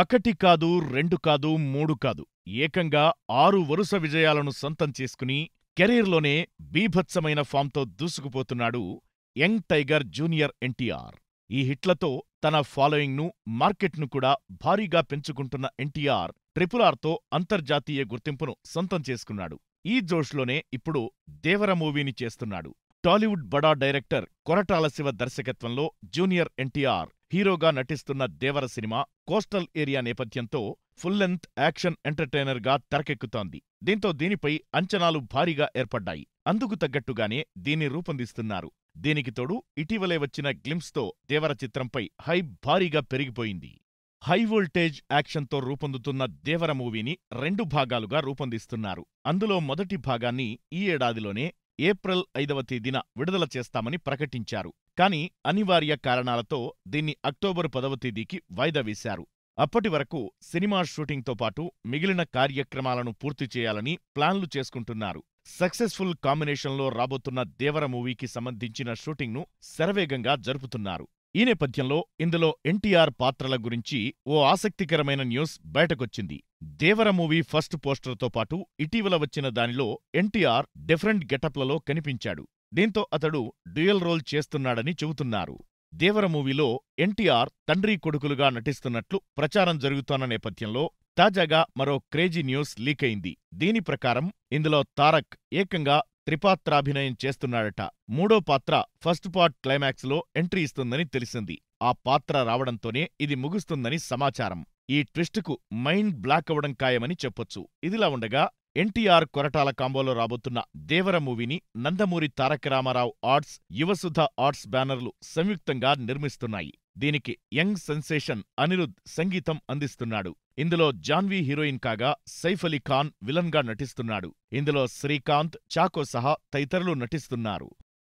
ఒకటి కాదు రెండు కాదు మూడు కాదు ఏకంగా ఆరు వరుస విజయాలను సొంతం చేసుకుని కెరీర్లోనే బీభత్సమైన ఫామ్తో దూసుకుపోతున్నాడు యంగ్ టైగర్ జూనియర్ ఎన్టీఆర్ ఈ హిట్లతో తన ఫాలోయింగ్ను మార్కెట్ను కూడా భారీగా పెంచుకుంటున్న ఎన్టీఆర్ ట్రిపులార్తో అంతర్జాతీయ గుర్తింపును సొంతం చేసుకున్నాడు ఈ జోష్లోనే ఇప్పుడు దేవర మూవీని చేస్తున్నాడు టాలీవుడ్ బడా డైరెక్టర్ కొరటాల శివ దర్శకత్వంలో జూనియర్ ఎన్టీఆర్ హీరోగా నటిస్తున్న దేవర సినిమా కోస్టల్ ఏరియా నేపథ్యంతో ఫుల్ లెంత్ యాక్షన్ ఎంటర్టైనర్గా తెరకెక్కుతోంది దీంతో దీనిపై అంచనాలు భారీగా ఏర్పడ్డాయి అందుకు తగ్గట్టుగానే దీన్ని రూపొందిస్తున్నారు దీనికి తోడు ఇటీవలే వచ్చిన గ్లిమ్స్తో దేవర చిత్రంపై హై భారీగా పెరిగిపోయింది హై వోల్టేజ్ యాక్షన్తో రూపొందుతున్న దేవర మూవీని రెండు భాగాలుగా రూపొందిస్తున్నారు అందులో మొదటి భాగాన్ని ఈ ఏడాదిలోనే ఏప్రిల్ ఐదవ తేదీన విడుదల చేస్తామని ప్రకటించారు కానీ అనివార్య కారణాలతో దీన్ని అక్టోబర్ పదవ తేదీకి వాయిదా వేశారు అప్పటి వరకు సినిమా షూటింగ్తో పాటు మిగిలిన కార్యక్రమాలను పూర్తి చేయాలని ప్లాన్లు చేసుకుంటున్నారు సక్సెస్ఫుల్ కాంబినేషన్లో రాబోతున్న దేవర మూవీకి సంబంధించిన షూటింగ్ను శరవేగంగా జరుపుతున్నారు ఈ నేపథ్యంలో ఇందులో ఎన్టీఆర్ పాత్రల గురించి ఓ ఆసక్తికరమైన న్యూస్ బయటకొచ్చింది దేవర మూవీ ఫస్ట్ పోస్టర్తో పాటు ఇటీవల వచ్చిన దానిలో ఎన్టీఆర్ డిఫరెంట్ గెటప్లలో కనిపించాడు దీంతో అతడు డ్యూయల్ రోల్ చేస్తున్నాడని చెబుతున్నారు దేవర మూవీలో ఎన్టీఆర్ తండ్రి కొడుకులుగా నటిస్తున్నట్లు ప్రచారం జరుగుతోన్న నేపథ్యంలో తాజాగా మరో క్రేజీ న్యూస్ లీకైంది దీని ప్రకారం ఇందులో తారక్ ఏకంగా త్రిపాత్రాభినయం చేస్తున్నాడట మూడో పాత్ర ఫస్ట్ పార్ట్ క్లైమాక్స్లో ఎంట్రీ ఇస్తుందని తెలిసింది ఆ పాత్ర రావడంతోనే ఇది ముగుస్తుందని సమాచారం ఈ ట్విస్టుకు మైండ్ బ్లాక్ అవ్వడం ఖాయమని చెప్పొచ్చు ఇదిలా ఉండగా ఎన్టీఆర్ కొరటాల కాంబోలో రాబోతున్న దేవర మూవీని నందమూరి తారక రామారావు ఆర్ట్స్ యువసుధ ఆర్ట్స్ బ్యానర్లు సంయుక్తంగా నిర్మిస్తున్నాయి దీనికి యంగ్ సెన్సేషన్ అనిరుద్ సంగీతం అందిస్తున్నాడు ఇందులో జాన్వీ హీరోయిన్ కాగా సైఫ్ అలీ ఖాన్ విలన్గా నటిస్తున్నాడు ఇందులో శ్రీకాంత్ చాకో సహా తదితరులు నటిస్తున్నారు